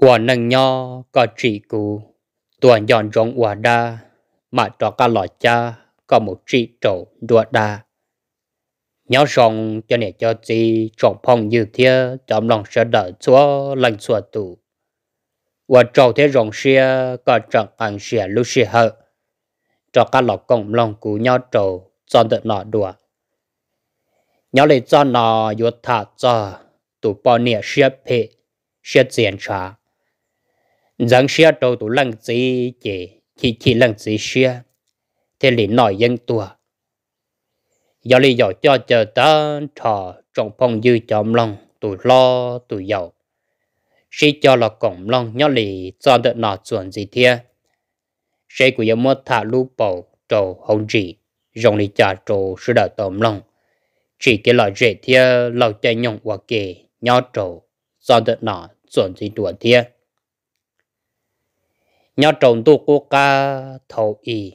quả nâng nho có trị cụ tuần dọn rộng quả đa mà trò ca lọ cha có một trị trổ đua đa nhớ rộng cho nè cho chi trọng phong như thế trong lòng sẽ đỡ chúa lành xua tù và trâu thế rộng xia có trọng ăn xia lúc xia hợ cho ca lọ cộng lòng cú nhau trổ cho được nọ đùa nhớ lấy cho nọ yuột thả cho tụ bò nè xia phê xia tiền trả dân xia đầu tụ lăng gì chỉ chỉ chỉ lăng gì xia thế lý nói dân tua do lý do cho chờ ta trò trong phòng dư chồng lòng tụ lo tụ giàu sĩ cho là cổng lòng nhớ lý cho đợt nọ chuẩn gì thế sĩ của yếm mất thả lũ bầu trầu hồng chỉ dòng lý trả trầu sư đạo tổm lòng chỉ cái loại rễ thế lâu chạy nhộng qua kề nhớ trầu do đợt nọ chuẩn gì tuổi thế nhớ trồng tu cô ca thầu y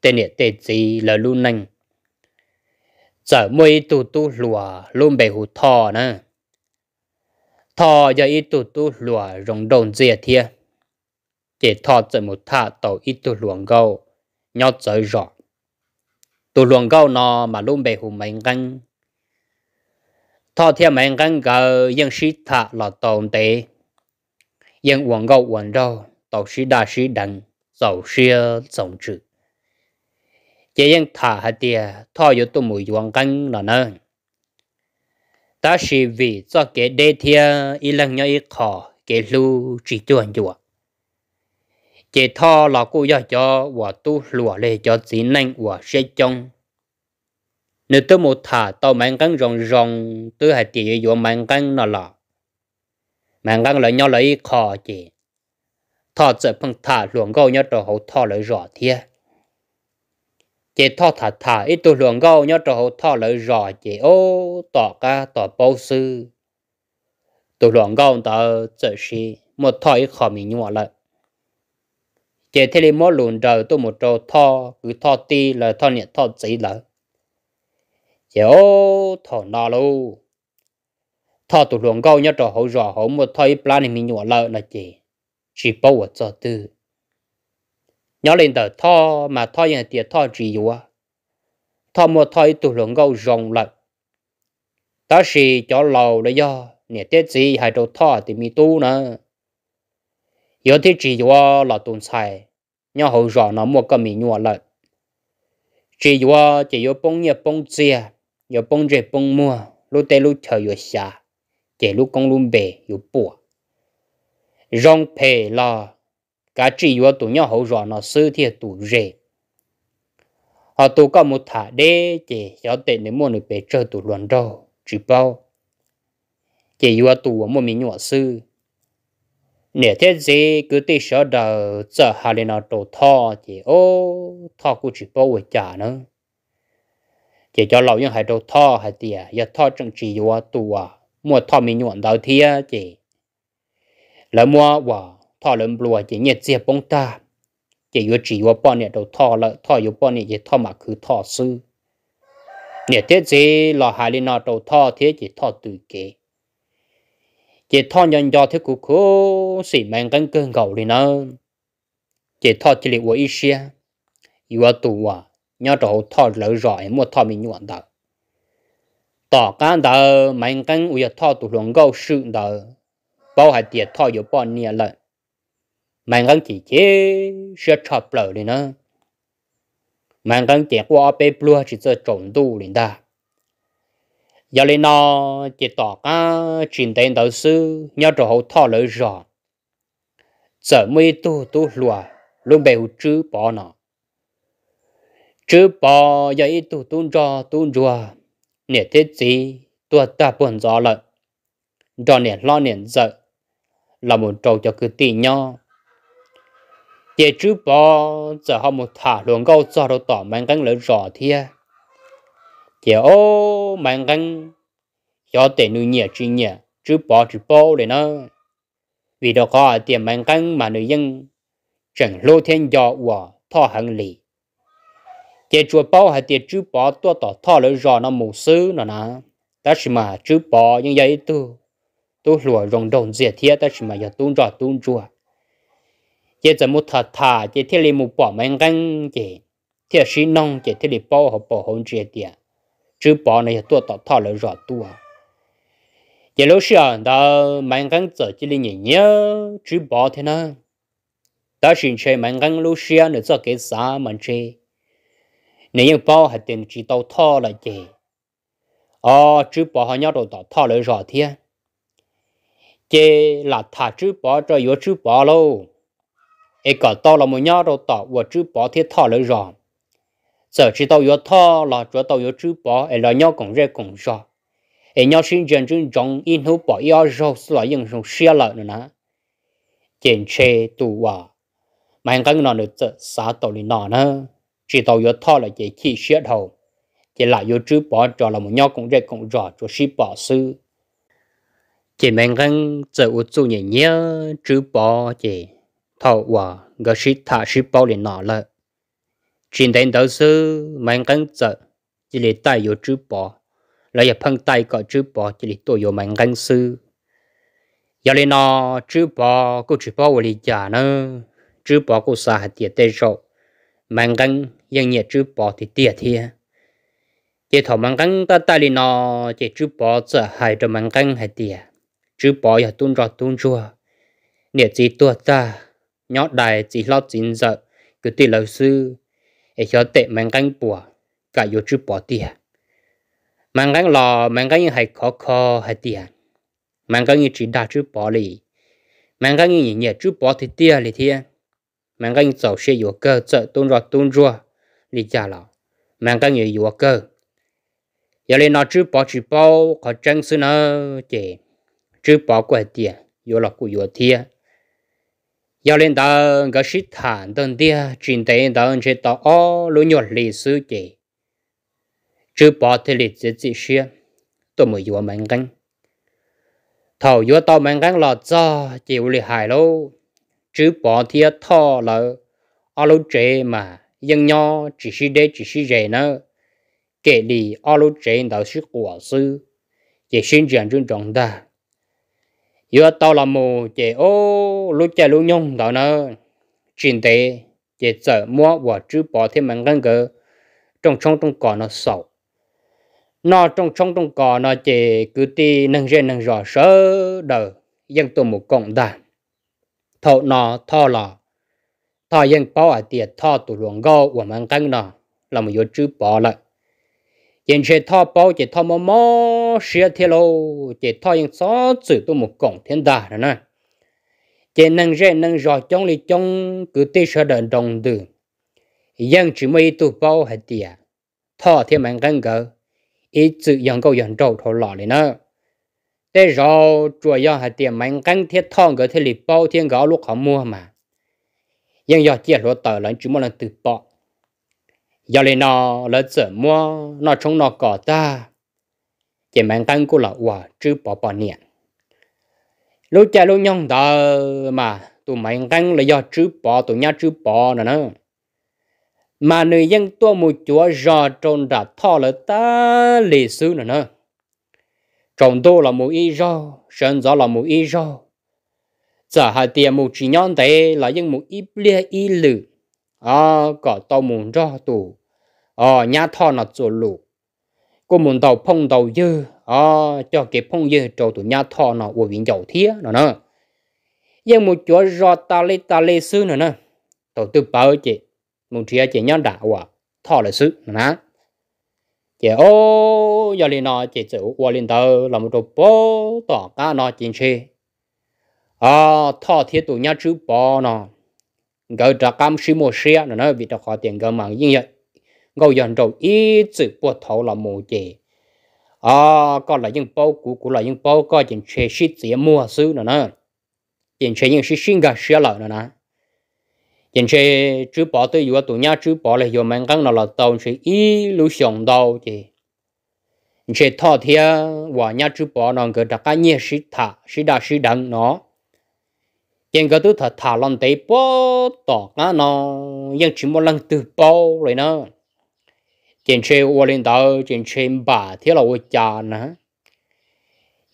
tên nhẹ tên gì là lu nành giờ mui tu tu lúa luôn bề hồ thọ nè thọ giờ ít tu tu lúa rồng đồn dìa thia chỉ thọ giờ một thà tàu ít tu luồng gâu nhớ giờ rõ tu luồng gâu nó mà luôn bề hồ mấy ngăn thọ thia mấy ngăn gờ yên sĩ thà là tồn tế yên uổng gâu uổng đâu tổ sĩ đa sĩ đặng dầu sĩ dòng trừ chế yên thả hạt tia thọ yếu tụ mùi yuang căng là nơ ta sĩ vì cho cái đê thia y lăng nhau y khó cái lưu chỉ chuẩn chuẩn chế thọ là cô giáo cho và tu lùa lệ cho chỉ năng và sẽ trong nếu tôi một thả tàu mang căng rong rong tôi hạt tia yếu mang căng nó là mang căng lại nhau lại khó chế thọ giờ phong thả luồng gâu nhớ đồ hậu thọ lợi rõ thiê chế thọ thả thả ít tu luồng gâu nhớ đồ hậu thọ lợi rõ chế ô tọ ca tọ bao sư tu luồng gâu tờ giờ xí một thọ ít khó mình nhỏ lợi chế thế li mô luồng rờ tu một trâu thọ cứ thọ ti là thọ nhẹ thọ dĩ lợi chế ô thọ nọ lâu thọ tu luồng gâu nhớ đồ hậu rõ hậu một thọ ít plan mình nhỏ lợi là chế chỉ bảo tôi cho tư nhớ lên tờ thọ mà thọ yên tiệt thọ chỉ yếu thọ mua thọ tụ lượng gấu rồng lại ta chỉ cho lâu đấy do nè tết gì hay đồ thọ thì mi tu nè, yếu thế chỉ yếu là tồn xài nhớ hậu rõ nó mua cái mi nhua lại chỉ yếu chỉ yếu bông nhẹ bông chia yếu bông rẻ bông mua lúc tê lúc chờ yếu xa chỉ lúc công lúc bể yếu bùa rong phe là cả chỉ yếu tụ nhau hậu rõ nó sư thì tụ rể họ tụ có một thả đê chỉ cho tệ nếu muốn được bể chơi tụ luận đâu chỉ bao chỉ yếu tụ ở một mình nhỏ sư nè thế gì cứ tê sợ đầu giờ hà lên nó tổ thọ chỉ ô thọ cũng chỉ bao với trả nữa chỉ cho lão nhân hải đồ thọ hải tiề giờ thọ chẳng chỉ yếu tụ à mua thọ mình nhọn đầu thia chỉ là mua và thọ lần bùa chỉ nhiệt diệp bông ta chỉ vừa chỉ vừa bọn nhiệt đầu thọ là thọ vừa bọn nhiệt chỉ thọ mà cứ thọ sư nhiệt thế gì là hai linh nào đầu thọ thế chỉ thọ tự kế chỉ thọ nhân do thế cụ cố xỉ mang cánh cơn gầu đi nữa chỉ thọ chỉ liệu ý xia vừa tù à nhớ đầu thọ lỡ rồi mua thọ mình nhuận đó tỏ cái đó mang cánh vừa thọ tụ luận gầu sự đó bao hạt tiền thọ yếu bao nhiêu lần? mà ngân chỉ chế sẽ chọc lở đi nữa mà ngân tiền qua bê blue chỉ cho trộn đủ lên ta giờ lên nó chỉ tỏ cả chuyện tên đầu sư nhớ trò hậu thọ lỡ rõ giờ mới tu tu lùa luôn bèo chứ bỏ nó chứ bỏ giờ ít tu tu cho tu cho, nè thế gì tua ta buồn gió lợn cho nè lo nè giận là một trâu cho cứ tì nhau chế chữ bò giờ họ một thả luồng câu cho đầu tỏ mang gắn lỡ rõ thia chế ô mang gắn cho tệ nữ nhẹ chữ nhẹ chữ bò chữ bò để nó vì đó có tiền mang gắn mà nữ yên. chẳng lô thiên do của thọ hằng lì chế chùa bò hay tiền chữ bò tua tỏ thọ lỡ rõ nó mù sư nó nà ta chỉ mà chữ bò như vậy tôi tôi lùa rồng đồng dễ thiệt ta chỉ mà giờ tung trò tung chùa chỉ giờ một thà thà chỉ thiết một bỏ mấy ngăn chỉ thiết sĩ nông chỉ thiết lý bỏ họ bỏ hôn dễ thiệt chứ bỏ này tôi tỏ thọ lại rõ tua lúc xưa đó mấy ngăn giờ chỉ lý nhỉ nhớ chứ bỏ nào ta xin chơi mấy ngăn lúc xưa nữa cho cái xã mà nếu như bỏ hạt tiền chỉ tàu thọ là chỉ ờ chứ bỏ họ nhau đồ tỏ thọ lại chế là thả chữ bỏ cho yếu chữ bỏ lâu ấy cả tao là một nhà đồ tỏ của chữ bỏ thì thọ lấy rõ giờ chỉ tao yếu thọ là chúa tao yếu chữ bỏ ấy là nhau cũng rẻ cũng rõ ấy nhau sinh dân chúng trong in hữu bỏ yếu rõ sự là những dùng xe lợi nữa nè trên xe tù à mà anh cái nó được tự xã tao lên nó nữa chỉ tao yếu thọ là chỉ chỉ xe đầu chỉ là yếu chữ bỏ cho là một nhau cũng rẻ cũng rõ chúa sĩ bỏ sư chỉ mình gần giờ u chú nhẹ nhớ chú bỏ chỉ thọ hòa gỡ sĩ thả sĩ bỏ liền nọ lợ trên đến đầu sư mình gần giờ chỉ lấy tay vô chú bỏ lại giờ phân tay có chữ bỏ chỉ lấy tôi vô mình gần sư giờ lên nọ chữ bỏ cô chữ bỏ liền trả nữa chữ bỏ cô xa hạt tiền tê rồi mình gần yên nhẹ chữ bỏ thì tiền thiệt chỉ thọ mình gần ta ta liền nọ chỉ chữ bỏ giờ hai cho mình gần hai tiền chứ bỏ ya tuôn ra tuôn chua nè chỉ tua ta nhót đài chỉ lo chính giờ cứ tì lão sư ấy cho tệ mang cánh bùa cả yếu chứ bỏ tiền mang cánh lò mang cánh hay khó khó hay tiền mang cánh chỉ đa chứ bỏ lì mang cánh nhìn nhẹ chứ bỏ thì tiền lì thiên mang cánh giàu sẽ yếu cơ chợ tuôn ra tuôn chua lì già lão mang cánh yếu cơ giờ lên nó chứ bỏ chỉ bao khó trăng sư nó chèn chứ bỏ qua tiền yo là cũng yo tiền Yêu lên đó cái sĩ thản đơn đi, chuyện đấy đó chỉ đó ó lối nhọt lịch sử chỉ chứ bỏ thì lịch sử gì xia tôi mới yo mình gan thầu yo tao mình gan là cho chịu lì hại lâu chứ bỏ thì thọ là ó lối chế mà dân nho chỉ xí đế chỉ xí rẻ nữa kể đi ó lối chế đó sức quả sư chỉ sinh trưởng trên trọng giờ tao làm mù chế ô lúc chế lúc nhung đó nữa chuyện thế chế sợ mua và chú bỏ thêm mình gần gỡ trong trong trong cỏ nó sầu nó trong trong trong cỏ nó chỉ cứ ti nâng rên nâng giò sớ đờ dân tôi một cộng đàn thọ nó thọ lò thọ dân bảo à tiệt thọ tụ luồng gâu và mình gần nó là một yếu chữ bỏ lại hiện chế thọ bao chế thọ mò mò xia lo lô chế thọ yên xó chữ tu một cổng thiên đà đó nè chế năng rẽ năng rõ trong li trong cứ tê sợ đợn đồng tử dân chỉ mới tu bao hết tiệt thọ thiên mạng gần gỡ ý chữ dân câu dân trâu thọ lọ này nè để rõ chủ yếu hết tiền mình gần thiết thọ cái thế li bao thiên gỡ lúc họ mua mà nhưng giờ chế lỗ tờ lẫn chỉ một lần từ bỏ giờ lên nó là giờ mua nó trông nó cỏ ta chỉ mang tăng của là quả chứ bỏ bỏ niệm lúc cha lúc nhong đó mà tụi mang tăng là do chứ bỏ tụi nhá chứ bỏ nữa nữa mà người dân tua một chúa rò trồn đã thọ là ta lì sư nữa nữa trồng đô là một y rau sơn gió là một y rau giờ hai tiền một chỉ nhon thế là dân một ít lia ít lử à có tàu mùng cho tù à nhà thọ nó chỗ lù cô mùng tàu phong tàu dư à cho cái phong dư cho tụ nhà thọ nó uổng viện dầu thía nó nè, nhưng một chỗ rõ ta lê ta lê sư nữa nè tàu tư bảo chị một chia chị nhau đã quả à. thọ là sư nè chị ô giờ liền nó chị chịu qua liền tàu là một đồ bố tỏ cá nó chính chi à ờ, thọ thiết tụ nhà chữ bò nó gỡ ra cam sĩ mô xe nó nói vì cho khó tiền gỡ mạng như vậy gầu dân rồi ý sự bộ thấu là mù chè à ờ, có là những bao cũ cũ là những bao có tiền chế sĩ chỉ mua sư nó nói tiền chế những sĩ sinh gà xe lại nó nói tiền chế chữ bỏ tới vừa tụi nhá chữ bỏ là vừa mang căng nó là tàu chế ít lưu sống đâu chè chế thọ thia và nhá chữ bỏ nó gỡ trả cá nhẹ sĩ thả sĩ đa sĩ đắng nó ยังก็ตัวถ้าลอนเตปอตอกนะนอยังชิมลังตัวปอเลยนะเจนเชวอลินดาเจนเชมบาที่เราจานะ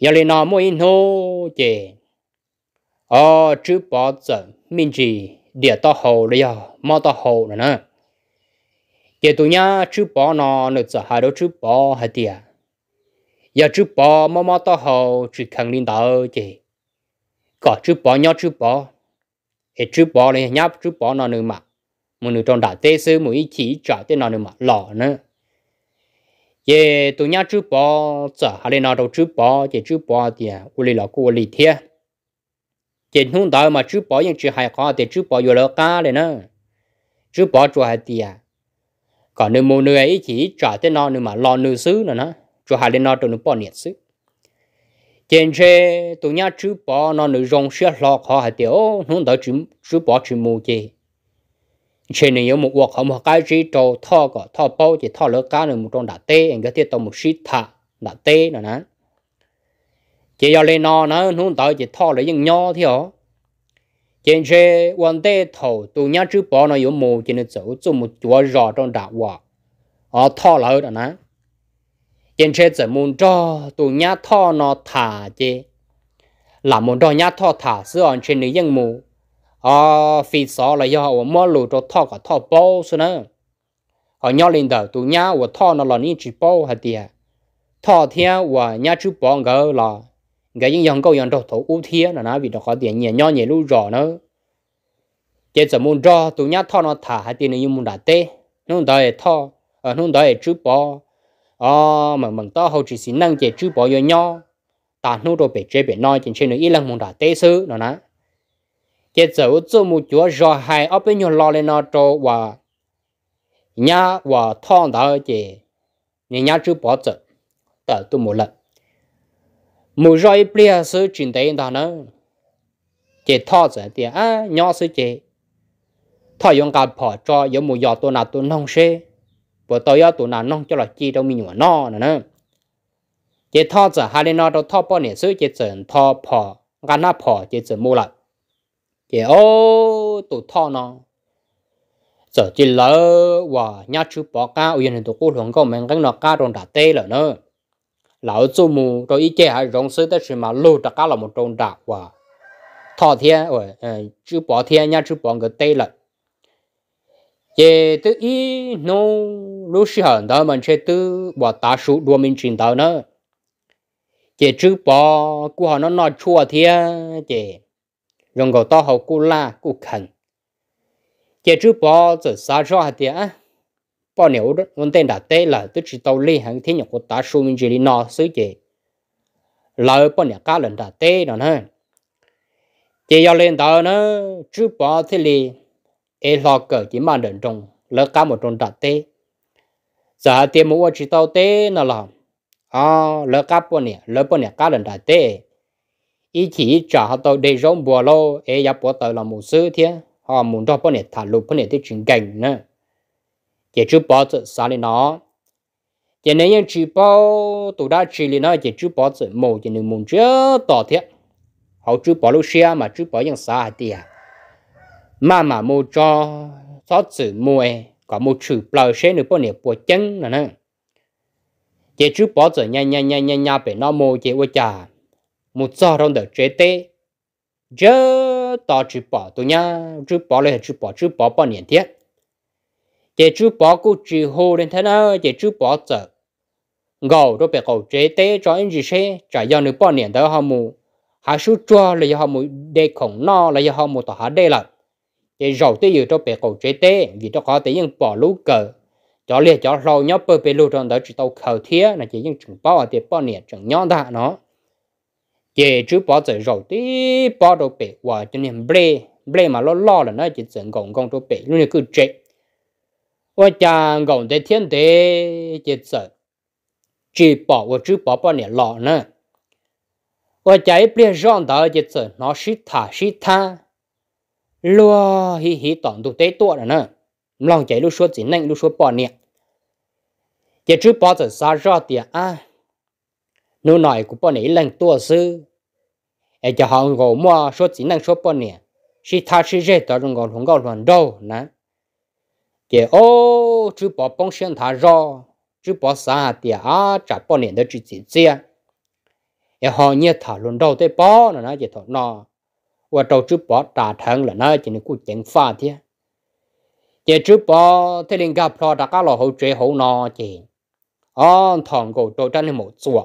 ยังเลยนอมวยโนเจอ๋อชื่อปอจันมินจีเดี๋ยวต่อหูเลยอ่ะมอต่อหูนะนะเจตุญาชื่อปอนอนึกจะหาดูชื่อปอหาเดียอย่าชื่อปอมอมอต่อหูชื่อคังลินดาเจ có chú bò nhóc chú bò hệ chú bò này nhóc chú bò nó nữa mà một nửa trong đã tê sư một ý chỉ trả tê nó nữa mà lọ nữa vậy tụi nhóc chú bò sợ hà lên nó đâu chú bò chỉ chú bò thì à, u lì lọ u lì thiệt chỉ hôm đó mà chú bò những chú hay khó thì chú bò vô lọ cá này nữa chú bò chùa hay tiệt còn nửa một nửa ý chỉ trả tên nó nữa mà lọ nửa xứ nữa nó chùa hà lên nó tụi nó bỏ nhiệt xứ chèn chê tụi nhá chữ bỏ nó nữ rong xe lọt họ hạt tiểu nó đỡ chữ chữ bỏ chữ mù chê trên này có một cuộc không một cái gì trò thọ có thọ bao chỉ thọ lỡ cá nữa một trong đã tê anh cái tiết tao một xít thà đã tê nữa nè chỉ do lên nó nó nó đỡ chỉ thọ lỡ những nho thì họ chèn chê quan tê thầu tụi nhá chữ bỏ nó yếu mù chỉ nên 走做 một chỗ rõ trong đạo hòa ở thọ lỡ nữa nè trên xe giờ muốn cho tụ nhá thọ nó thả chứ là muốn cho nhá thọ thả sư ăn trên nữ yên mù à ờ, phi xó là do họ mua lù cho thọ cả thọ bao số nữa họ nhau lên đầu tụ nhá và thọ nó là những chỉ bao hạt tiền thọ thiên và nhá chú bao ngờ là cái những dòng câu dòng đó thổ ưu thiên là nó vì nó khó tiền nhẹ nhau nhẹ lưu rõ nữa chế giờ muốn cho tụ nhá thọ nó thả hạt tiền nữ yên mù đã tê nông đời thọ ở nó đời chú bao ờ mà mình to hầu chỉ xin năng chế chữ bỏ vô nhau ta nu đồ bể chế bể nói trên trên nữa ít lần muốn đã tê sư nó nè chế dấu chỗ một chúa rồi hai ở bên nhau lo lên nó cho và nhà và thon đó chế nhà nhà chữ bỏ chữ tờ tu một lần một rồi bia sư chuyển tới đó nữa chế thọ chữ thì à nhau sư chế thọ dùng cả bỏ cho dùng một giọt tu nào tu nông xe bộ tôi yêu tụi nào nong cho là chi đâu mình nhỏ no nè nè chế thọ giờ hai lên nó đâu thọ bao nhiêu số chế chuẩn thọ phò gan nó phò chế chuẩn mua lại chế ô tụi thọ nó giờ chỉ lỡ và nhát chú bỏ cá uyên hình tụ cô hồng có mình cái nó cá trong đã tê rồi nữa lão chú mù rồi ý chế hai rong sứ tới mà lô đặt cá là một trong đã và thọ thiên rồi ờ, chú bỏ thiên nhát chú bỏ người tê lại chế tự ý nô lúc xí hận đó mình sẽ tự bỏ tá số đua mình trình tàu nữa chế chữ bỏ của họ nó nói chua thia chế rồng gầu to hậu cú la cú khẩn chế chữ bỏ giờ xa rõ thia bỏ nếu vấn tên đã tê là tự chỉ tàu li hàng thiên nhập của tá số mình chỉ đi nọ xứ chế lời bỏ nhà cá lần đã tê đó ha chế giao lên tàu nó chữ bỏ thế liền e lo cỡ chỉ mà đợn trồng lỡ cá một trồng đặt tê giờ tiền mua chỉ tao tê nó là, à ờ, lỡ cá bốn nè lỡ bốn nè cá đợn đặt tê ý chỉ trả tao để giống bùa lô e ya bỏ tao là một số thế họ muốn cho bốn nè thả lụp bốn nè tới chuyện cảnh nữa chỉ chú bỏ tự xả lên nó chỉ nên những chú bỏ tụ đã chỉ lên nó chỉ chú bỏ tự mồ chỉ nên muốn chưa tỏ thế họ chú bỏ lúc xia mà chú bỏ những xả thì à mà mà mua cho xót sự mua e, có một chữ bờ xe nữa bọn này bỏ chân là nè chế chú bỏ rồi nha nha nha nha nha bị nó mua chế qua trà một giờ trong đợt chế tê giờ tao chú bỏ tụi nha chú bỏ lên chú bỏ chú bỏ bọn này thiết chế chú bỏ cô chỉ hô đến thế nào chế chú bỏ rồi gầu đó bị gầu chế tê cho anh gì xe trả do nữa bọn này đó họ mua họ số cho là do họ mua để khổng no là do họ mua tao họ đề lại chỉ rầu tới giờ cho bé cổ chế tê vì cho khó tới những bỏ lũ cờ cho liệt cho lâu nhóc bơ bê lũ trong đó chỉ tàu khâu thiết là chỉ những chừng bao ở tiền bao nhiêu chừng nhon đã nó chỉ chú bỏ giờ rầu tí bỏ đồ bé và cho nên bê bê mà lo lo là nó chỉ dần gồng gồng cho bé luôn cứ chết và chàng gồng tới thiên tế chỉ sợ chỉ bỏ và chú bỏ bao nhiêu lọ nữa và chạy bê rong đó chỉ sợ nó xít thả xít thả lúa hì hì tỏn tụ tế tụa rồi nè lòng chạy lúc số chỉ nành lúc số bò nè giờ trước bò giờ xa rõ tiệt à nô nói của bò nè lần tụa sư ai cho họ ngồi mua số chỉ nành số bò nè chỉ thà chỉ dễ tao trong ngọn không ngọn loạn đâu nè giờ ô chú bò bông sen thà rõ chú bò xa tiệt à chả bò nè đó chỉ chỉ chia ai họ nhớ thà luôn đâu tới bò nữa nè giờ thọ nọ và trâu chú bỏ trả thẳng là nơi chỉ nên cú chỉnh pha thế chỉ chú bỏ thế liền gặp lo đã cá lo hậu chế hậu nọ chỉ on thằng cổ trâu tranh một chuột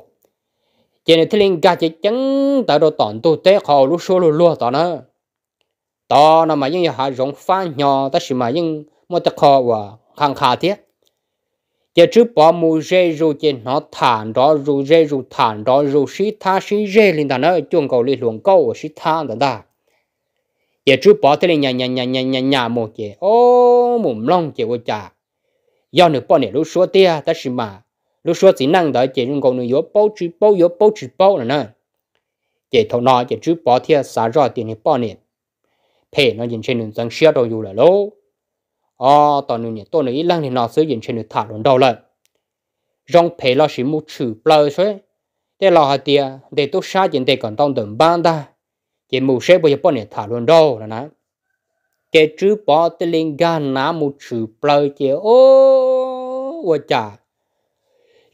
chỉ nên thế liền gặp chỉ chẳng tại đồ tòn tu tế họ lú số lúc lúa tao nữa tao nó mà những hạ rộng pha nhỏ ta chỉ mà những một tật khó và kháng khá thế giờ chứ bỏ mù rê ru chỉ nó thản đó ru rê ru thản đó ru xí tha xí rê linh đàn nó chuồng cầu lên luồng câu xí tha đàn ta giờ chú bỏ thế này nhà nhà nhà nhà nhà nhà một chị ô mồm long chị của cha do nữa bỏ này lúc số tia ta xí mà lúc số chỉ năng đợi chị nhưng còn nữa bao chú bao yếu bao chú bao là nè giờ thầu nói giờ chú bỏ thế xả ra tiền này bỏ này thế nó nhìn trên đường dân xe đâu rồi là lố à tao nữa nhỉ tôi nữa lăng thì nó sử dụng trên đường thả luôn đâu lại rong thế là xí mu chữ bao rồi thế là họ tia để tôi sai chuyện để còn tao đừng ban ta chỉ mù xe bây giờ bọn này thả luôn đâu là nè cái chữ bỏ tới lên ga ná một chữ plơ chế ô ô chà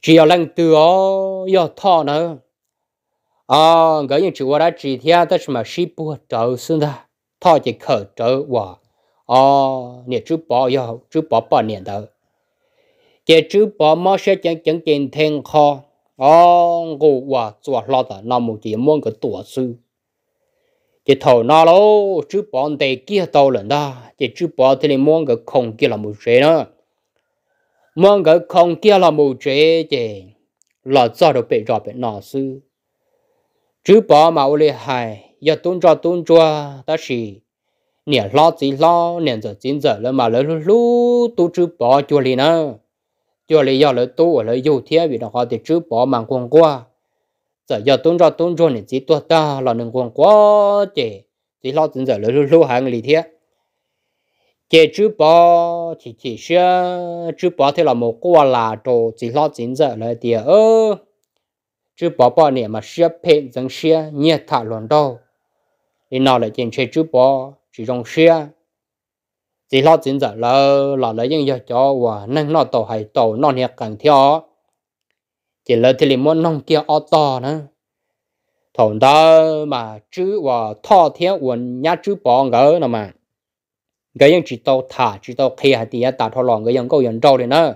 chỉ có lần từ ô yo thọ nữa à cái những chữ qua đã chỉ theo ta mà xí bùa trở xuống ra thọ chỉ khởi trở qua à nè chữ bỏ yo chữ bỏ bỏ nè đó chế chữ bỏ mà sẽ chẳng chẳng tiền thiên kho à ngủ qua chùa lo ta nằm một chỉ muốn cái tuổi xưa chỉ thầu nó lô chứ bọn tề kia tàu lần đó chỉ chứ bỏ thì muốn cái không kia là một chế nữa muốn cái không kia là một chế chỉ là do được bị rõ bị nọ sư chứ bỏ mà ô lê hài giờ tôn cho tôn cho ta chỉ nè lo gì lo nè giờ chín giờ là mà lỡ lú tu chứ bỏ cho liền nữa cho liền giờ lỡ tu ở lỡ yêu thiên vì nó có thể chứ bỏ mang quăng qua giờ giờ tôn cho tôn cho này chỉ tua ta là đừng còn quá chị chỉ lo tính giờ lỡ lỡ hàng lì thế chị chú bò chị chị xưa chú bò thì là một quả là đồ chỉ lo tính giờ lấy thì ơ chú bò bò này mà xưa phê dân xưa nhiệt thả luận đâu đi nào lại tiền chơi chú bò chỉ trong xưa chỉ lo tính giờ lỡ là lấy những giờ cho và nâng nó tổ hay tổ nó nhiệt càng theo chỉ là thì muốn nông kia ở to nữa thằng đó mà chứ và thọ thiếu và nhát chứ bỏ ngỡ nó mà cái những chỉ tao thả chỉ tao khi hạt tiền tạt thọ lòng cái những câu những trâu đấy nữa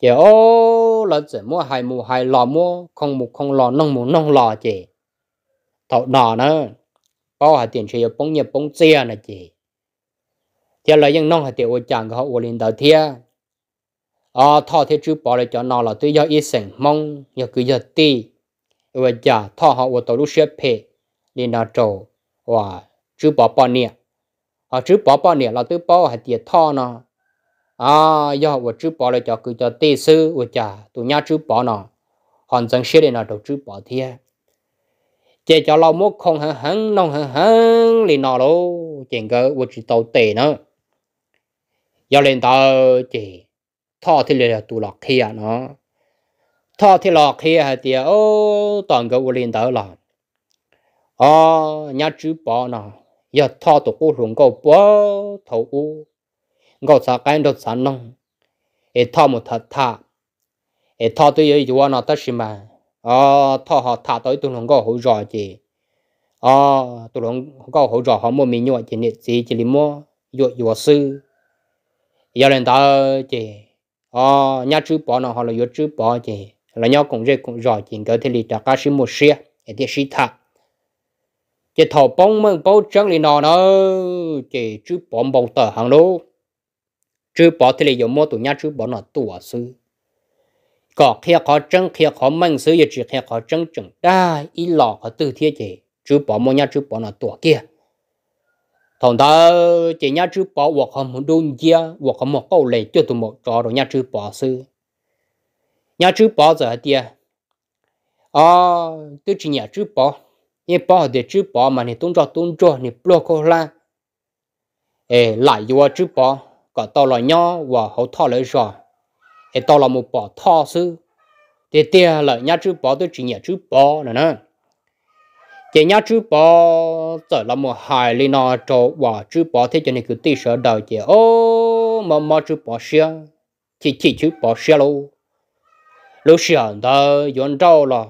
chỉ ô là chỉ muốn hai mua hai lò mua không một không lò nông một nông lò chỉ thọ nọ nữa bao hạt tiền chỉ bông nhập bông xe này chỉ chỉ là những nông hạt tiền của chàng họ của linh đạo thiên à thọ thì chú bỏ lại cho nó là tôi giờ ý sinh mong nhờ cứ giờ ti và giờ thọ họ của tôi lúc xếp phe nên nó trổ và chú bỏ bỏ nè à ờ, chú bỏ bỏ nè là tôi bảo hạt tiền thọ nó à giờ và chú bỏ lại cho cứ giờ ti sư và giờ tôi nhớ chú bỏ nó hoàn thành xếp để nó đầu chú bỏ thiệt chỉ cho lo mốt không hăng hăng nông hăng hăng liền nó lô chuyện cơ của chú tàu tệ nữa giờ lên tàu chỉ thọ thì là tụ lọc kia nó thọ thì lọc kia thì ô toàn cái uốn đó là à nhà chú bảo nó giờ thọ tụ cô rung cô bỏ thầu u ngô sa cái đó sản nông ê thọ một thật thà ê thọ tôi yêu yêu nó tất nhiên mà ờ thọ họ thà tới tôi không có hỗ trợ gì ờ tôi không có hỗ trợ họ mua mình nhựa chỉ nít gì chỉ limo, nhựa nhựa sư giờ lên đó chị ờ nhà chữ bỏ nó họ là yếu chữ bỏ gì là nhau cũng rất cũng giỏi chuyện cái thì lì trả cá sĩ một xe thì sĩ thà chị thầu bông mừng bông trắng lì nọ nó chị chữ bỏ bông tờ hàng lô chữ bỏ thì lì dùng mua tụ nhà chữ bỏ nó tụ sư có khi có trắng khi có mừng sư giờ chỉ khi có trắng trắng đa ít lọ có tư thiết chị chữ bỏ mua nhà chữ bỏ nó tụ kia thằng ta chỉ nhá chữ bỏ hoặc không muốn đôn chia hoặc không một câu lệ cho tụi một trò rồi nhá chữ bỏ sư nhá chữ bỏ giờ thì à tôi chỉ nhá chữ bỏ nhá bỏ thì chữ bỏ mà này tung cho tung cho này block cô la ê lại vô chữ bỏ có tao là nhau và họ thọ lấy rồi ê tao là một bỏ thọ sư thì tia là nhá chữ bỏ tôi chỉ nhá chữ bỏ nữa nè chỉ nhớ chú bò giờ là một hài lên nọ, cho và chú bò thế cho nên cứ tí sợ đời chỉ ô mà mà chú bò xia chỉ chỉ chú bò xia luôn lúc xia đó yon trâu là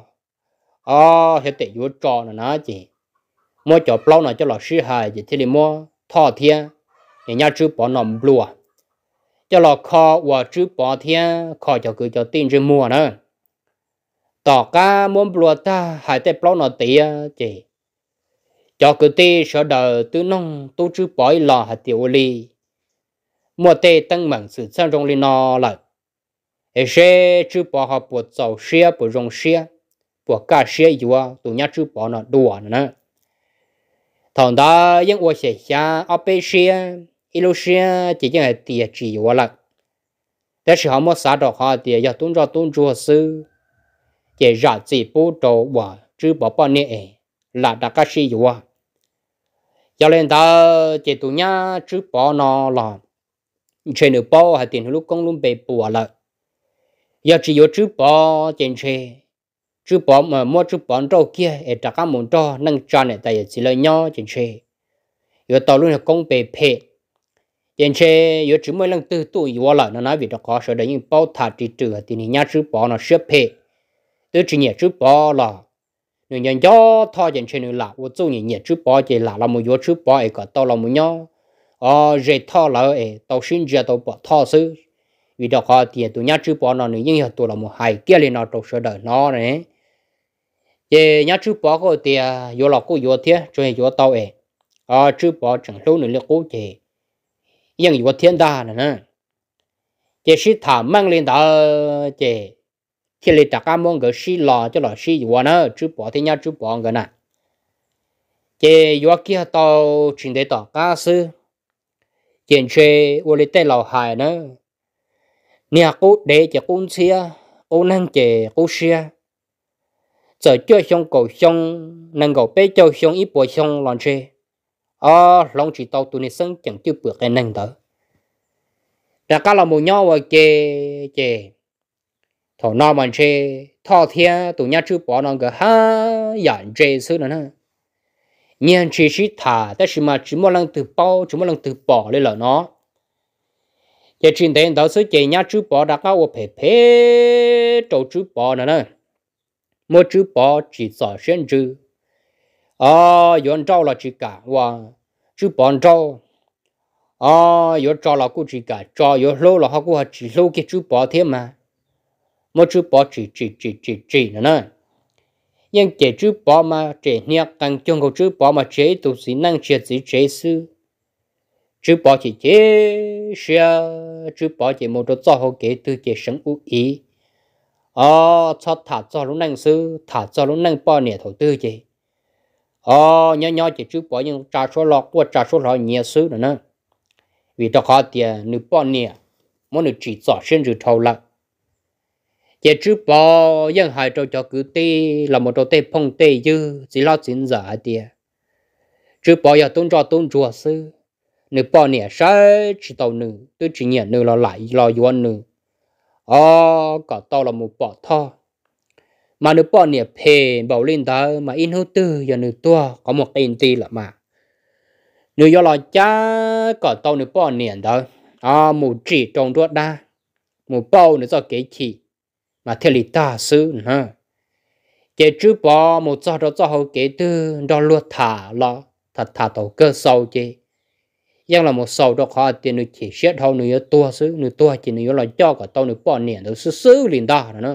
à hiện tại yon trâu là nó chỉ mua cho bao nó cho là sư hài chỉ thế thì mua thọ thiên thì nhớ chú bò nằm lùa cho là kho và chú bò thiên kho cho cứ cho tin rồi mua nữa tỏ ca muốn bùa ta hải tế bao nó tí chị cho cứ tê sợ đờ tứ nông tu chữ bói lò hạt tiểu ly mùa tê tăng mảng sự sang rong li nó lại ế xe chữ bó họ bùa dầu xe bùa rong xe bùa cả xe yếu tụ nhát chữ bó nó đùa nữa thằng đó những ô xe xa ở bên xe ít xe chỉ những hệ tiền chỉ yếu lại แต่是好么啥着好的，要动着动着事。chỉ ra chỉ bù đồ và chứ bỏ bỏ nè là đã cái gì vậy cho nên ta chỉ tụ nhá chứ bỏ nó là trên nửa bỏ hay tiền lúc công luôn bị bùa lại giờ chỉ có chứ bỏ trên xe chứ bỏ mà mua chứ bỏ đâu kia để trả các món cho nâng cho này tại chỉ là nhỏ trên xe giờ tao luôn là công bị phê trên xe giờ chỉ mới lần tư tụ vừa lại nó nói vì nó có sợ đấy nhưng bao thà chỉ trừ thì nhá chứ bỏ nó xếp phê tôi chỉ nhẹ chút bỏ là người nhân gió thọ dân trên người là ô tô nhẹ nhẹ chút bỏ chỉ là làm một gió chút bỏ ấy cả tao là một nhau à rồi thọ là ấy tao xin giờ tao bỏ thọ sư vì đó có tiền tôi nhát chút bỏ nó nữa nhưng tôi là một hai kia lên nó trong sơ đời nó này chỉ nhát chút bỏ có tiền gió là có tiền, thế cho nên gió tao ấy ờ chút bỏ chẳng lâu nữa là cố chỉ nhưng có tiền đa là, nè chỉ sĩ thả mang lên đó chỉ khi lấy tạc cá mông gỡ xí lò cho là sĩ vừa nữa chú bảo thế nhau chú bảo cái nè chế vừa kia tàu chuyển để tàu cá sư chuyển chế vừa lấy tay lò hài nữa nhà cô để cho cô xia cô năng chế cô xia giờ cho xong cầu xong năng cầu bé cho xong ít bồi xong làm chế à ờ, lòng chỉ tàu tụi này sân chẳng chưa bữa cái năng đó đã cá là một nhau và chế chế họ nó mà chê thọ thiên tụi nhà chú bỏ nó cái ha giản chê xứ nữa ha nhưng chỉ chỉ thả แต่是嘛只么能 từ bỏ 只么能 từ bỏ lên là nó giờ chuyện thế đầu số chị nhà chú bỏ đã có một phê phê à, trâu chú bỏ nữa nè một chú bỏ chỉ sợ sen chú à yon trâu là chỉ cả và chú bỏ trâu à yon trâu là cũng chỉ cả trâu yon lô là họ cũng chỉ lô cái chú bỏ thêm mà một chú bỏ chỉ chỉ chỉ chỉ chỉ nữa nè nhưng chế chú bỏ mà chỉ nhẹ càng trong của chú bỏ mà chế tụ sĩ năng chế sĩ chế sư chú bỏ chỉ chế xe chú bỏ chỉ một chỗ cho hồ kế từ chế sống ưu ý ờ cho thả cho lũ năng sư thả cho lũ năng bỏ nè thổ tư chế ờ nhỏ nhỏ chế chú bỏ nhưng trà số lọ của trà số lọ nhẹ sư nữa nè vì đó khó tiền nếu bỏ nè muốn nữ chỉ cho sinh trừ thầu lại chế chú bò dân hải trâu cho cứ tê là một trâu tê phong tê dư chỉ lo chuyện giả tiề chữ bò giờ tôn trò tôn chùa sư nữ bò nè sai chỉ tàu nữ tôi chỉ nhận nữ lo lại lo yuan nữ à ờ, cả tàu là một bò tho mà nữ bò nè phê bảo lên đó mà in hữu tư giờ nữ tua có một in tì là mà nữ do lo cha cả tàu nữ bò nè đó à ờ, một chỉ trong ruột đa một bò nữa do kế chỉ mà theo lý ta sư nè, chế chú bò một cho đó cho hậu kế tư đó luôn thả lo thả thả tổ cơ sâu chứ nhưng là một sâu đó khó tiền được chỉ xét hậu nữa tua sư nữa tua chỉ nữa là cho cả tao nữa bỏ nè đó sư sư liền đó nè,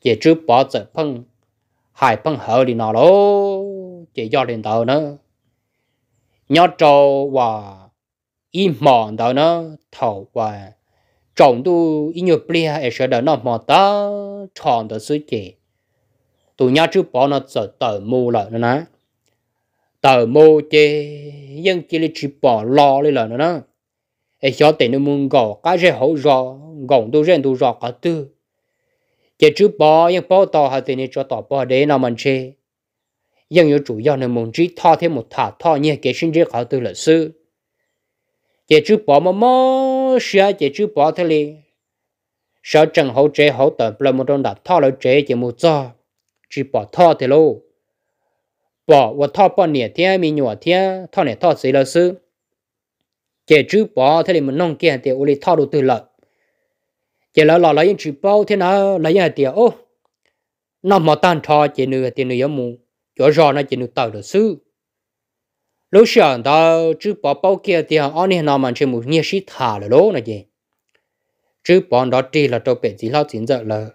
chế chú bò chợ phăng hai phăng hở thì nó lô chế do liền tao nè, nhớ trâu và im mòn tao nè, thầu và trọng tu in nhiều bia ở sở đó nó mà ta chọn được sự chỉ tụ nhà chú bỏ nó sợ tờ mù lại nữa nè tờ mù chê nhưng chỉ là chỉ bỏ lo lên lại nữa nè ở sở tiền nó muốn gõ cái gì hậu rõ gọng tu rèn tu rõ cả tư chỉ chú bỏ nhưng bỏ tờ hay tiền cho tờ bỏ để nó mình chê nhưng yếu chủ yếu nó muốn chỉ thao thêm một thả thọ như cái sinh ra cả tư là sư chế chú bỏ mà mò xia chế chú bỏ thế li sợ chẳng hậu chế hậu tận là một đồng đạp thọ lợi chế chế một cho chỉ bỏ thọ thế lô bỏ và thọ bỏ nhẹ thế mi nhỏ thế thọ nhẹ thọ xí là sư chế chú bỏ thế li mình nông kia thì ô li thọ đồ từ lợi chế lỡ lọ lấy những chú bỏ thế nào lấy những tiền ô nó mà tan thọ chế nửa tiền nửa mù chỗ rò nó chế nửa tàu được sư lúc sáng đó chứ bỏ bao kia thì họ ăn nên nó mà chỉ một nhiệt sĩ thả là lố này gì chứ bỏ đó chỉ là cho bệnh chỉ lo chính giờ là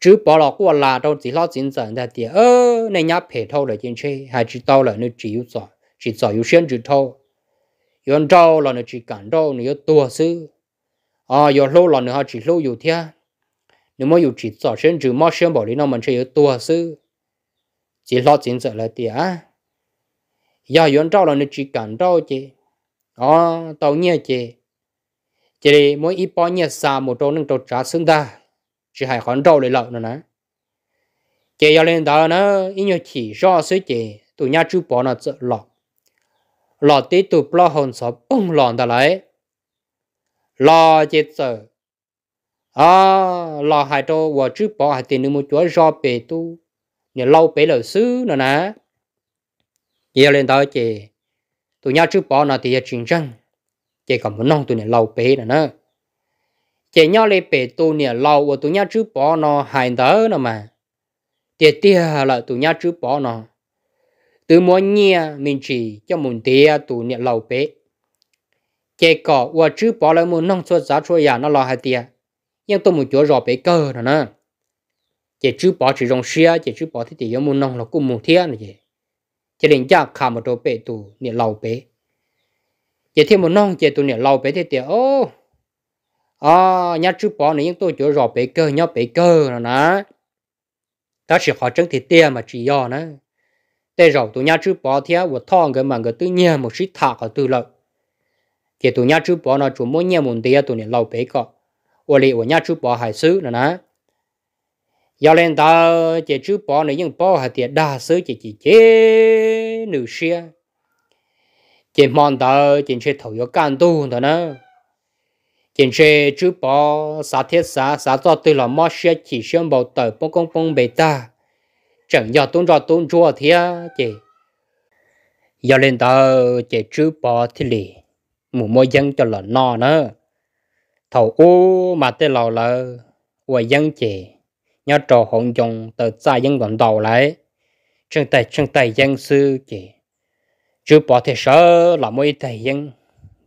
chứ bỏ lọ qua là đâu chỉ lo chính giờ là thì ơ này nhá phải thâu là chính chứ hay chỉ tao là nó chỉ yếu giỏi chỉ giỏi yếu xuyên chỉ thâu yếu đâu là nó chỉ cản đâu nó yếu tua sư à yếu lâu là nó chỉ lâu yếu thế nếu mà yếu chỉ giỏi xuyên chỉ mà xuyên bỏ đi nó mình chỉ yếu tua sư chỉ lo chính giờ là thì á giờ yon trâu là nó chỉ cần trâu chứ à tàu nhẹ chứ chỉ đi mỗi ít bao nhiêu xa một trâu nâng trâu trả xứng ta chỉ hay khoản trâu để lợi nữa nè chỉ giờ lên đó nó ít nhiều chỉ rõ sự chỉ tụi nhà chú bỏ nó sợ lọ, lọ tí tụi bỏ hồn sợ bung lọt ra lại lo chết sợ à lo hai trâu và chú bỏ hai tiền nữa một chỗ rõ bể tu nhà lâu bể lợi sư nữa nè giờ lên tới chị tụi nhau chú bỏ nó thì chuyện răng chị còn muốn nong tụi này lâu bể nữa nữa chị nhau lên bể tụi này lâu và tụi nhau chú bỏ nó hai đỡ nữa mà tiệt tia là tụi nhau chú bỏ nó từ mỗi nhà mình chỉ cho một tia tụi này lâu bể chị có và chú bỏ lại muốn nong xuất giá cho nhà nó lo hai tia nhưng tôi muốn chỗ rõ bể cơ nữa nữa chị chú bỏ chỉ rong xia chị chú bỏ thì tiền muốn nong là cũng một thiệt này chị chỉ định giờ khả một đôi bé tu nè lâu bé, chỉ thêm một nong chỉ tu nè lâu bé thế tiệt ô à nhà chú bỏ này những tôi chỗ rò bé cơ nhau bé cơ rồi nè ta chỉ họ chân thì tiệt mà chỉ do nè để rồi tụi nhà chú bỏ thì vừa thong cái mà người tự nhiên một sĩ thạc ở từ lợi chỉ tụi nhà chú bỏ nó chủ muốn nhiên muốn tiệt tụi nè lâu bể cọ ở đây ở nhà chú bỏ hải xứ rồi nè giờ lên ta chỉ chú bỏ này nhưng bỏ hạt tiền đa số chỉ chỉ chế nữ xia chỉ mòn ta chỉ chế thầu yếu cán tu thôi nữa chỉ chế chú bỏ sa thiết sa sa cho từ là mất xia chỉ xem bảo tờ bông công bông bề ta chẳng giờ tôn cho tôn chùa thì chỉ giờ lên ta chỉ chú bỏ thì lì mù mờ dân cho là no nữa thầu ô mà tới lầu là quầy dân chỉ nhớ trò hỗn dùng từ xa dân còn đầu lại chân tay chân tay dân sư chỉ chú bỏ thì sợ là mỗi tay dân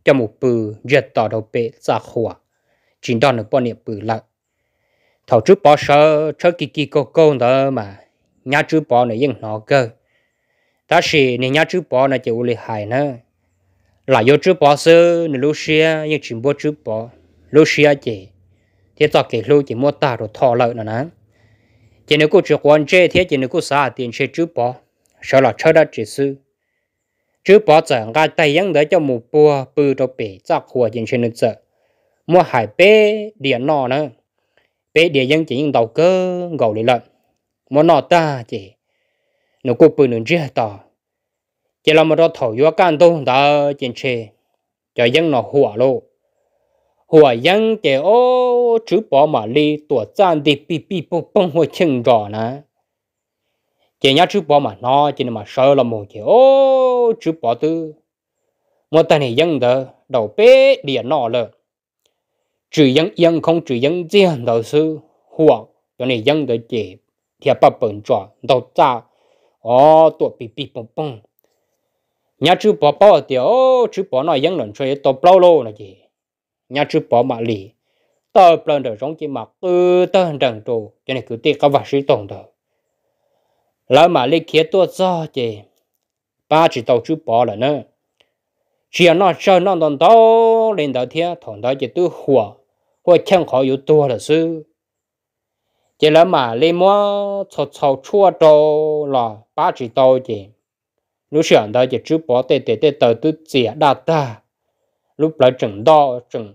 cho một bự giật tỏ đầu bể ra khỏa chỉ đó là bọn niệm bự lợn thầu chú bỏ sợ chớ kỳ kỳ cô cô nữa mà nhà chú bỏ này dân nó cơ ta sĩ nên nhà chú bỏ này chịu lì hại nữa là do chú bỏ sư nên lúc xưa nhưng chỉ bỏ chú bỏ lúc xưa chỉ thế cho cái lúc chỉ mua ta rồi thọ lợi nữa nè chỉ nếu cô chỉ quan chế thì chỉ nếu cô xả tiền chế chú bỏ sau là chơi đó chỉ sư chú bỏ chẳng cái tay yang để cho một bùa bự đồ bể ra khua tiền chế nữa giờ mua hải bê điện nọ nữa bê điện yang chỉ những đầu cơ gầu lý lợn mua nọ ta chỉ nếu cô bự nữa chưa tỏ chỉ là một đó thổi vô can tu đó tiền chế cho yang nó hoa luôn หัวยังเจโอจื้อปอมาลีตัวจานดีปีปีปงปงหัวเชิงรอนะเจยาจื้อปอมานอเจนมาเสอละโมเจโอจื้อปอตื้อมอตานี่ยังเดอดอกเป๊ะเดียนอเลยจื้อยังยังคงจื้อยังเจียนดอกซื้อหัวตอนนี้ยังเดอเจเทียบปะเปิ่นจ่อดอกจ้าอ๋อตัวปีปีปงปงยาจื้อปอปอเดียวจื้อปอนอยังหล่นช่วยตัวเปล่าโลนะเจ nhà chữ bỏ mà lì tôi plan đời giống chỉ mà cứ tờ đằng trù cho nên cứ tiếc các vật sĩ tồn đời lỡ mà lì kia tôi cho chị ba chỉ đầu chú bỏ là nữa chỉ nó chơi nó đòn đó lên đầu thiên thằng đó chỉ tu hùa hùa chẳng khó yếu tua là sư chỉ là mà lên mua cho cho chua đồ là ba chỉ đầu chị lúc sáng đó chỉ chú bỏ tê tê tê đầu tu chỉ đa ta lúc lại chừng đo chừng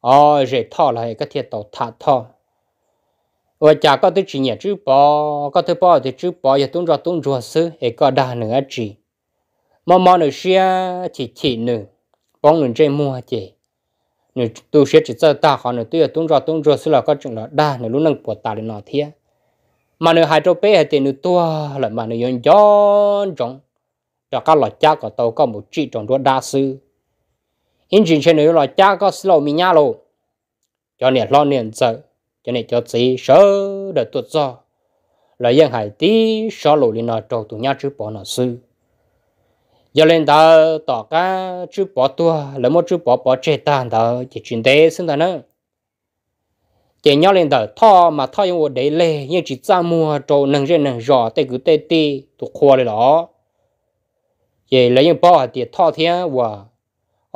ờ rồi thọ là cái thiệt tàu thả thọ và chả có thứ chỉ nhẹ chữ bò có thứ bò thì chữ bò giờ tung ra tung rùa sư hệ có đa nữa chỉ mà mà nữa xia chỉ chỉ nữa bóng người chơi mua chỉ nữa tu sẽ chỉ cho ta họ nữa tuy là tung ra tung rùa sư là có chuyện là đa nữa luôn năng của ta để nó thiệt mà nữa hai trâu bé thì nữa to lại mà nữa yon yon trong đó các loại cha của tàu có một chỉ trong đó đa sư hiện trình trên này là cha có slow mi nhá lô cho nên lo niệm sợ cho nên cho chỉ sợ được tốt cho, là dân hải tí sợ lộ lên nó trâu tụi nhá chứ bỏ nó sư giờ lên ta tỏ cá chứ bỏ tua là một chứ bỏ bỏ chết ta ta chỉ chuyện thế xin ta nữa chỉ nhớ lên tờ thọ mà thọ những để lê nhưng chỉ ra mua trâu nâng trên nâng rõ tê cứ tê tê tụi khoa lên đó vậy lấy những bao hạt tiền thọ thiên và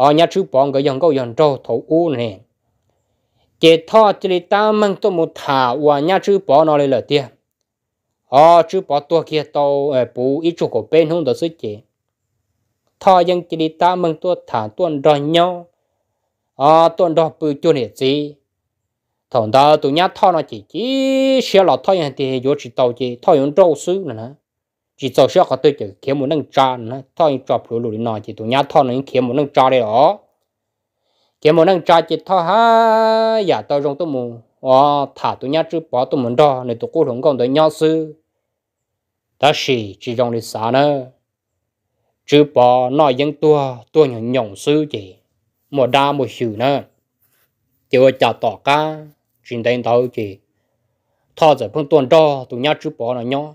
ở ờ, nhà chú bọn cái dòng câu dòng trâu thổ u này chế thọ chỉ ta mang tôi một thả và nhà chú bọn nó lên lời tiền ở ờ, chú bọn tôi kia tàu ờ, bù ít chỗ của bên không được sự chế thọ dân chỉ ta mang tôi thả tôi đòi nhau à tôi đòi bự cho này gì thằng đó tụi nhà thọ nó chỉ chỉ xe lọt thọ nhân thì vô chỉ tàu chỉ thọ nhân trâu xứ nữa chỉ cho sửa khó tôi chỉ kiếm một năng trà nữa thôi cho phụ lũ nó chỉ tụi nhát thôi nó kiếm một năng trà đấy đó kiếm một năng trà chỉ thôi ha giả tao trong tôi muốn ờ thả tụi nhát chứ bỏ tụi muốn đó này tụi cô không còn tụi nhau sư ta chỉ chỉ trong đi xả nữa chứ bỏ nói dân tua tua nhỏ nhộng sư chỉ một đa một sử nữa chỉ có trả tỏ ca chuyện tên tao chỉ thọ giờ phương tuần đó tụi nhát chứ bỏ nó nhau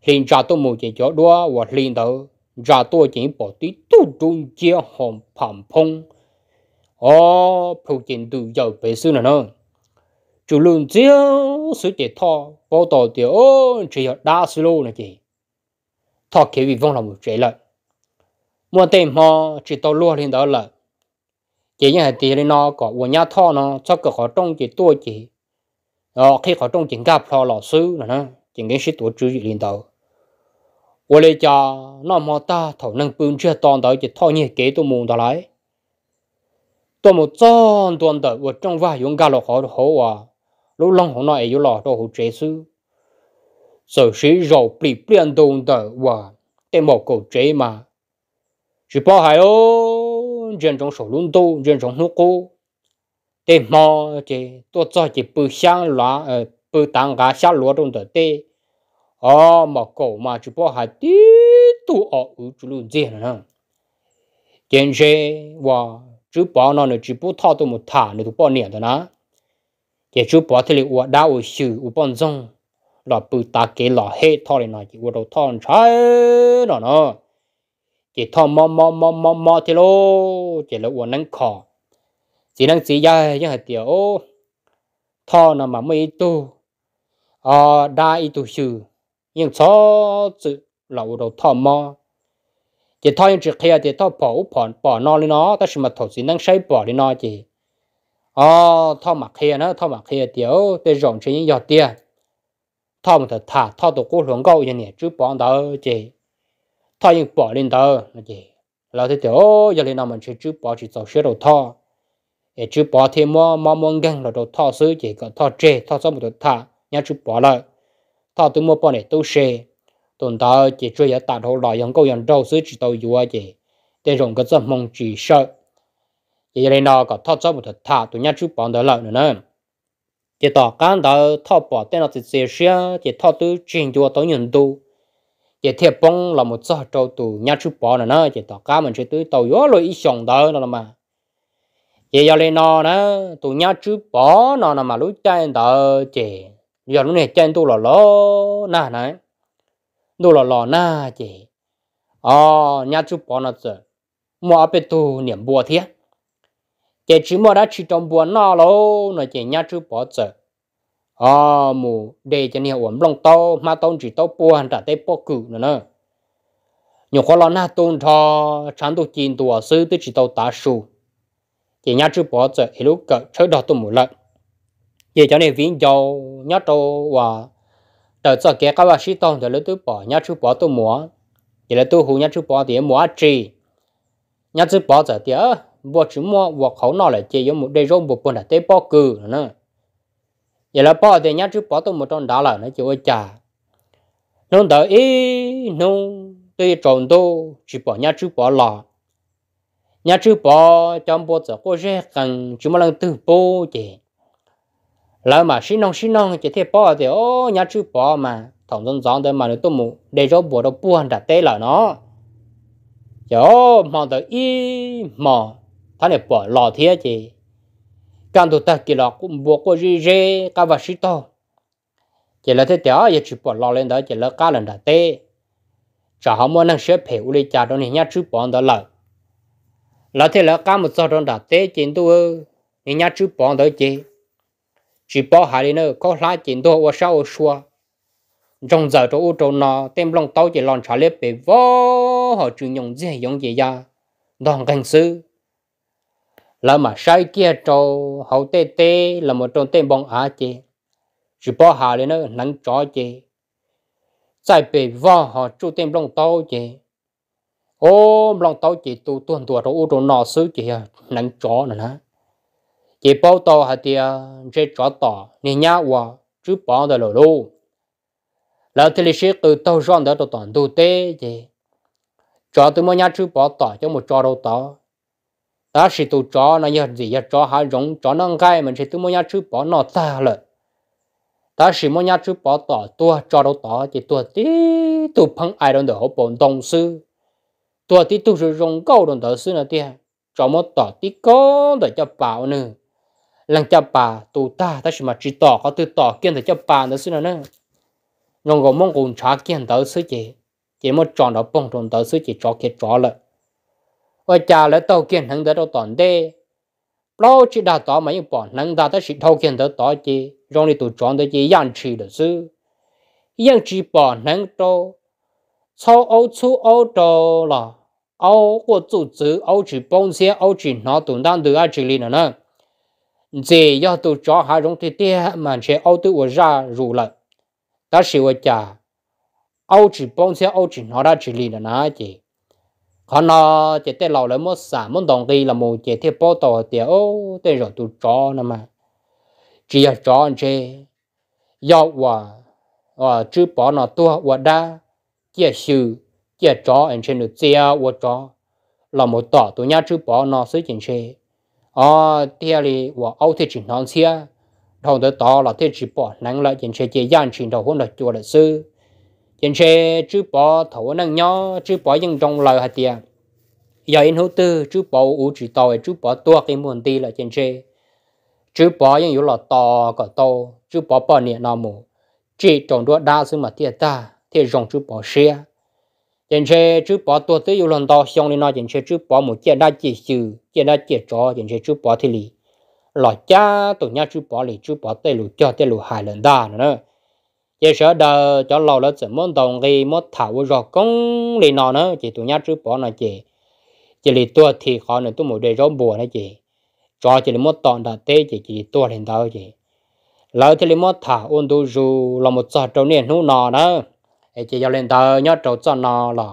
hiện ra tôi muốn chỉ cho đua và liền đầu ra tôi chỉ bỏ tí tu trung chia hồng phẳng phong ó phụ chính tự giờ về xưa nữa nữa chủ luôn chia sự chỉ thọ bỏ tàu tiểu chỉ học đa sư lô này chị thọ kế vị vong là một chế lợi mua tiền mà chỉ tôi luôn lên đầu là chỉ những hạt tiền nó có của nhà thọ nó cho cả họ trong chỉ tôi chỉ ờ khi họ trong chỉ gặp họ lão sư nữa chính cái sự tổ chức liên đầu 我来讲，那么大头能搬出当到一套业给多门的来，多么脏端的我正话用干了好好啊，路浪红那也有老多好结束，首先肉皮变动的哇，得莫够追嘛，是包海哦，人种手轮多，人种那个，得莫这多早就不想拿呃不当家下罗中的得。họ ờ, mà cổ mà chụp bao hạt tí tu ở ở chỗ luôn gì nữa trên xe và chụp bao nó nữa chụp bao thao tu một thả nữa tu bao nè đó nè chỉ chụp bao thì là đã ở xứ ở bên trong là bự ta kế là hết thao này nó chỉ ở đầu thao đó nó chỉ thao mò mò mò mò mò thì lô chỉ là ở nắng chỉ năng chỉ ra những hạt tiểu thao nó mà mới tu à đa ít tu sư nhưng cho chữ lẩu đầu thọ mò chỉ thôi chỉ khi thì thọ bỏ bỏ bỏ nó lên nó ta chỉ mà thổ sĩ năng say bỏ lên nó chỉ ờ thọ mà khi nó thọ mà khi thì ô để rộng chỉ những giọt tiền thọ mà thật thả thọ tổ quốc luận câu như này chứ bỏ đó chỉ thọ những bỏ lên đó chỉ là thế thì ô giờ lên nó mình chỉ chứ bỏ chỉ tổ sửa đồ thọ để chứ bỏ thêm mò mò mong ngang là đồ thọ sửa, chỉ có thọ chê thọ sống một thật thả nhá chứ bỏ lại ta tu mua bọn này tu xe tồn tại chỉ chơi ở tạt hồ lại những câu những đâu xứ chỉ tàu dùa gì, để dùng cái giấc mộng chỉ sợ chỉ lên đó có thọ cho một thật thà tụi nhát chú bọn đó lợi nữa nè chỉ tỏ cán đó thọ bỏ tên là chỉ xe xe chỉ thọ tu trình dùa tới nhận tu chỉ thiệp bông là một giấc trâu tù nhát chú bỏ nữa nè chỉ tỏ cá mình sẽ tới tàu dùa lo ý xong đó là mà chỉ giờ lên nó nè tụi nhát chú bỏ nó là mà lối chơi đó chỉ giờ nó này chen tu lò lo, na này tu lò lo na chị ờ nhà chú bỏ nó chứ mua bé tu niệm bùa thiệt, chị chỉ mua đã chỉ trong bùa nó lô nói chị nhà chú bỏ chứ ờ mù để cho nhiều ổn lòng to mà tông chỉ to bùa hẳn trả tới bỏ cử nữa nè, nhiều khó lo na tôn thọ chẳng tu chín tu ở sư tới chỉ tàu tá sù chị nhà chú bỏ chứ lúc cỡ chơi đó tu mù lợn giờ cho nên viên dầu nhớ tô và tờ cho kia các bác sĩ tông rồi lấy tôi bỏ nhớ chú bỏ tôi mua giờ lấy tôi hú nhớ chú bỏ thì mua chi nhớ chú bỏ giờ thì ơ bỏ chú mua bỏ khẩu nó lại chơi giống một đây rôm một bún là tới bỏ cừ nữa giờ là bỏ thì nhớ chú bỏ tôi một trong đó là nó chịu ơi nông nó đỡ ý nông tôi trộn tôi chỉ bỏ nhớ chú bỏ lò nhớ chú bỏ trong bộ giờ có rẻ cần chú mà lần từ bộ chị lỡ mà xin nông xin nông chỉ thấy bỏ thì ô nhà chú bỏ mà thằng dân gióng tới mà nó tôm mù để cho bùa nó buồn đặt tê là nó chỗ mò tới y mò thằng này bỏ lò thế chị càng tụt ta kia là cũng bùa có gì rê cả vật sĩ to chỉ là thế đó giờ chú bỏ lò lên đó chỉ là cá lên đặt tê chả họ muốn năng sẽ phải u lê cha đó này nhà chú bỏ đó lại là thế là cá một số đó đặt tê trên tôi nhà chú bỏ đó chị chỉ bảo hà linh nữa có lá chỉ đồ sao sau xua trong giờ chỗ chỗ nào tem lòng tàu chỉ lon trả lệ bể vô họ chữ nhung dễ nhung dễ ya đòn cảnh sư là mà sai kia trâu hậu tê tê là một trong tên bóng á chê chỉ bảo hà linh nữa nắng chó chê tại bề vò họ chú tên lòng tàu chê ô lòng tàu chỉ tu tuần tuần trâu chỗ nào sư chê nâng chó nữa chỉ bảo tàu hạt thì chỉ cho tàu nên nhá qua chú bảo được rồi luôn là thì lịch sử từ tàu rong đó toàn đồ tê gì cho từ mỗi nhà chú bảo tàu cho một cho đâu tàu đó là tụ chó nó giờ gì giờ chó hai giống chó nó cái mình sẽ từ mỗi nhà chú bảo nó ta rồi. đó là mỗi nhà chú bảo tàu tua cho đâu tàu chỉ tua tí tụ phăng ai đó họ hậu bổn đồng sư tua tí tụ rồi rong câu đồng đó sư là tiền cho một tàu tí có để cho bảo nữa lăng cha bà tù ta ta chỉ mà chỉ tỏ có từ tỏ kiên thì cha bà nữa xin nữa nông gồm mong cùng trả kiên tới sứ chỉ chỉ một chọn đó bông tròn tới sứ chỉ cho kia cho lại ở cha lấy tàu kiên hắn tới đâu toàn đê lâu chỉ đã tỏ mấy bọn nâng ta ta chỉ thâu kiên tới tỏ chỉ rồi đi tụ tròn tới chỉ yang chỉ được chứ yang chỉ bọn nâng đâu sau ô chú ô đâu là ô của chủ chứ ô chỉ bông xe ô chỉ nó tụng đang được ai chỉ lý nữa dễ do tụ chó hà rong thì tia mà chế ô tụ ở ra rủ lợ ta sẽ ở chả ô chỉ bông xe ô chỉ nó ra chỉ lì là nó chỉ còn nó chỉ tên lầu lấy một xả một đồng đi là một chỉ thiết bao tàu tiền ô tên rồi tụ chó nữa mà chỉ là chó anh chế do và ờ chứ bỏ nó tua quả đa chia sư chia cho anh chế được chia quả chó là một tỏ tụ nhá chứ bỏ nó sử chính chế à thế thì và ấu thế chính hàng xe thằng đó là thế chỉ bỏ năng lực dân chế chế dân chính đầu huấn luyện chùa là sư dân chế chữ bỏ thấu năng nhỏ chữ bỏ dân trong lời hạt tiền giờ in hữu tư chữ bỏ u chỉ tàu chữ bỏ tua cái muốn đi là dân chế chữ bỏ dân yếu là to cả to chữ bỏ bò nhẹ nào mù chỉ trong đó đa số mà thiệt ta thiệt rồng chữ bỏ xe chẳng chế chú bỏ tua tới yêu lần to xong lên nó chẳng chế chú bỏ một chuyện đã chỉ sự chuyện đã chỉ cho chẳng chế chú bỏ thì lì lọ cha tổ nhà chú bỏ lì chú bỏ tới lù cho tới lù hài lần đa nữa giờ sợ đờ cho lâu là chỉ muốn đồng cái muốn thảo rồi công lì nó nữa chỉ tổ nhà chú bỏ nó chỉ chỉ lì tua thì khó nữa tôi một đời rong bùa nữa chỉ cho chỉ lì muốn tòn đã tê chỉ chỉ tua lên đó chỉ lỡ thì lì muốn thảo ôn đồ dù là một giờ trâu niên hú nọ nữa ai chỉ giao lên tờ nhớ trâu cho nó là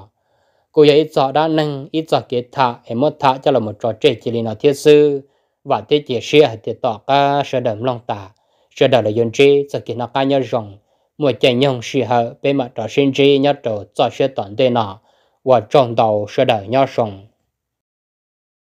cô ấy cho đã nâng ít cho kế thà em mất thà cho là một trò chơi chỉ là nó thiết sư và thiết chỉ xia thì tỏ cả sẽ đầm long tả sẽ đầm là dùng chi cho kế nó ca nhớ rồng một chạy nhông xì hở bên mặt trò sinh chi nhớ trâu cho sẽ toàn tên nó và trong đầu sẽ đầm nhớ rồng